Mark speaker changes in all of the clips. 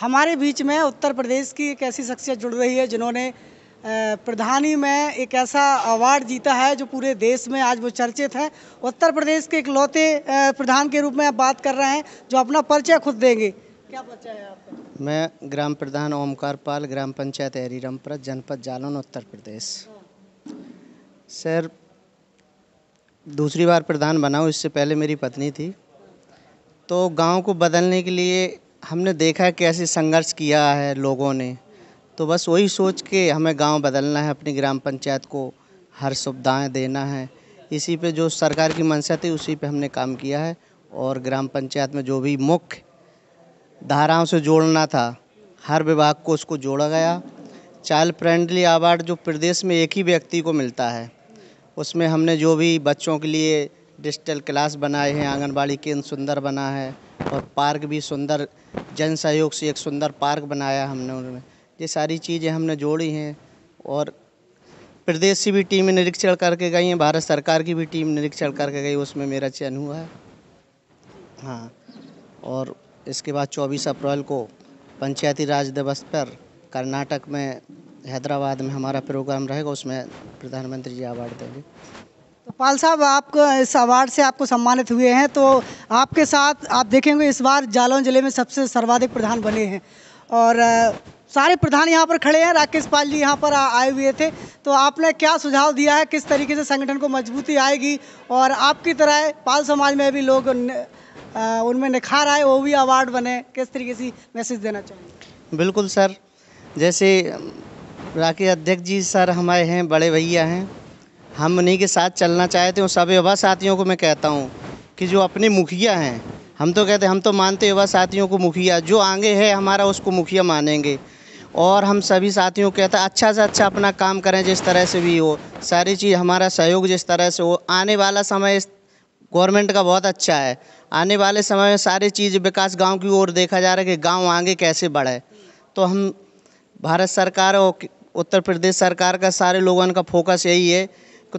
Speaker 1: हमारे बीच में उत्तर प्रदेश की एक ऐसी शख्सियत जुड़ रही है जिन्होंने प्रधानी में एक ऐसा अवार्ड जीता है जो पूरे देश में आज वो चर्चित है उत्तर प्रदेश के इकलौते प्रधान के रूप में आप बात कर रहे हैं जो अपना परिचय खुद देंगे क्या परिचय
Speaker 2: है आपका मैं ग्राम प्रधान ओमकार पाल ग्राम पंचायत हरीरामपुरा जनपद जालौन उत्तर प्रदेश सर दूसरी बार प्रधान बनाऊँ इससे पहले मेरी पत्नी थी तो गांव को बदलने के लिए हमने देखा है कैसे संघर्ष किया है लोगों ने तो बस वही सोच के हमें गांव बदलना है अपनी ग्राम पंचायत को हर सुविधाएं देना है इसी पे जो सरकार की मंशा थी उसी पे हमने काम किया है और ग्राम पंचायत में जो भी मुख्य धाराओं से जोड़ना था हर विभाग को उसको जोड़ा गया चाइल्ड फ्रेंडली अवार्ड जो प्रदेश में एक ही व्यक्ति को मिलता है उसमें हमने जो भी बच्चों के लिए डिजिटल क्लास बनाए हैं आंगनबाड़ी केंद्र सुंदर बना है और पार्क भी सुंदर जन सहयोग से एक सुंदर पार्क बनाया हमने उन्होंने ये सारी चीज़ें हमने जोड़ी हैं और प्रदेश की भी टीम निरीक्षण करके गई हैं भारत सरकार की भी टीम निरीक्षण करके गई उसमें मेरा चयन हुआ है हाँ और इसके बाद 24 अप्रैल को पंचायती राज दिवस पर कर्नाटक में हैदराबाद में हमारा प्रोग्राम रहेगा उसमें प्रधानमंत्री जी अवार्ड देंगे
Speaker 1: तो पाल साहब आप इस अवार्ड से आपको सम्मानित हुए हैं तो आपके साथ आप देखेंगे इस बार जालौन जिले में सबसे सर्वाधिक प्रधान बने हैं और सारे प्रधान यहाँ पर खड़े हैं राकेश पाल जी यहाँ पर आए हुए थे तो आपने क्या सुझाव दिया है किस तरीके से संगठन को मजबूती आएगी और आपकी तरह पाल समाज में भी लोग उनमें निखार आए वो भी अवार्ड बने किस तरीके से मैसेज देना चाहिए
Speaker 2: बिल्कुल सर जैसे राकेश अध्यक्ष जी सर हमारे हैं बड़े भैया हैं हम उन्हीं के साथ चलना चाहते हैं सब युवा साथियों को मैं कहता हूँ कि जो अपने मुखिया हैं हम तो कहते हम तो मानते युवा साथियों को मुखिया जो आगे है हमारा उसको मुखिया मानेंगे और हम सभी साथियों को कहता अच्छा से अच्छा अपना काम करें जिस तरह से भी हो सारी चीज़ हमारा सहयोग जिस तरह से हो आने वाला समय गवर्नमेंट का बहुत अच्छा है आने वाले समय में सारी चीज़ विकास गांव की ओर देखा जा रहा है कि गांव आगे कैसे बढ़े तो हम भारत सरकार और उत्तर प्रदेश सरकार का सारे लोगों का फोकस यही है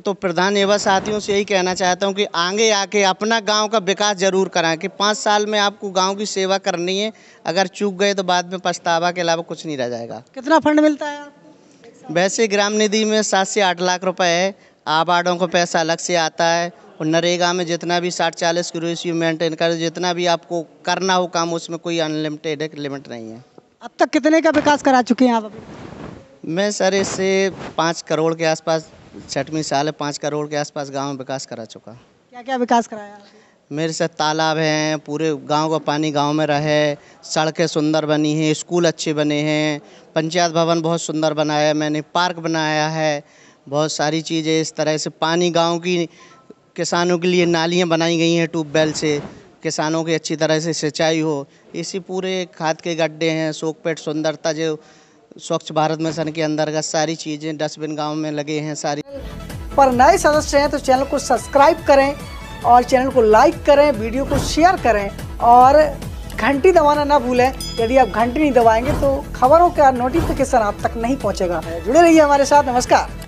Speaker 2: तो प्रधान एवं साथियों से यही कहना चाहता हूँ कि आगे आके अपना गांव का विकास जरूर कराएं कि पाँच साल में आपको गांव की सेवा करनी है अगर चूक गए तो बाद में पछतावा के अलावा कुछ नहीं रह जाएगा
Speaker 1: कितना फंड मिलता है
Speaker 2: वैसे ग्राम निधि में सात से आठ लाख रुपए है आबाड़ों को पैसा अलग से आता है और नरेगा में जितना भी साठ चालीस की रेशियो मेंटेन कर जितना भी आपको करना हो काम उसमें कोई अनलिमिटेड है लिमिट नहीं है अब तक
Speaker 1: कितने का विकास करा चुके हैं आप
Speaker 2: अभी मैं सर इससे पाँच करोड़ के आसपास छठवीं साल पाँच करोड़ के आसपास गांव में विकास करा चुका
Speaker 1: क्या क्या विकास कराया
Speaker 2: मेरे से तालाब हैं पूरे गांव का पानी गांव में रहे सड़कें सुंदर बनी हैं स्कूल अच्छे बने हैं पंचायत भवन बहुत सुंदर बनाया है मैंने पार्क बनाया है बहुत सारी चीज़ें इस तरह से पानी गांव की किसानों के लिए नालियाँ बनाई गई हैं ट्यूबवेल से किसानों की अच्छी तरह से सिंचाई हो इसी पूरे खाद के गड्ढे हैं सोकपेट सुंदरता जो स्वच्छ भारत मिशन के अंतर्गत सारी चीज़ें डस्टबिन गाँव में लगे हैं सारी
Speaker 1: पर नए सदस्य हैं तो चैनल को सब्सक्राइब करें और चैनल को लाइक करें वीडियो को शेयर करें और घंटी दबाना ना भूलें यदि आप घंटी नहीं दबाएंगे तो खबरों का नोटिफिकेशन आप तक नहीं पहुंचेगा जुड़े रहिए हमारे साथ नमस्कार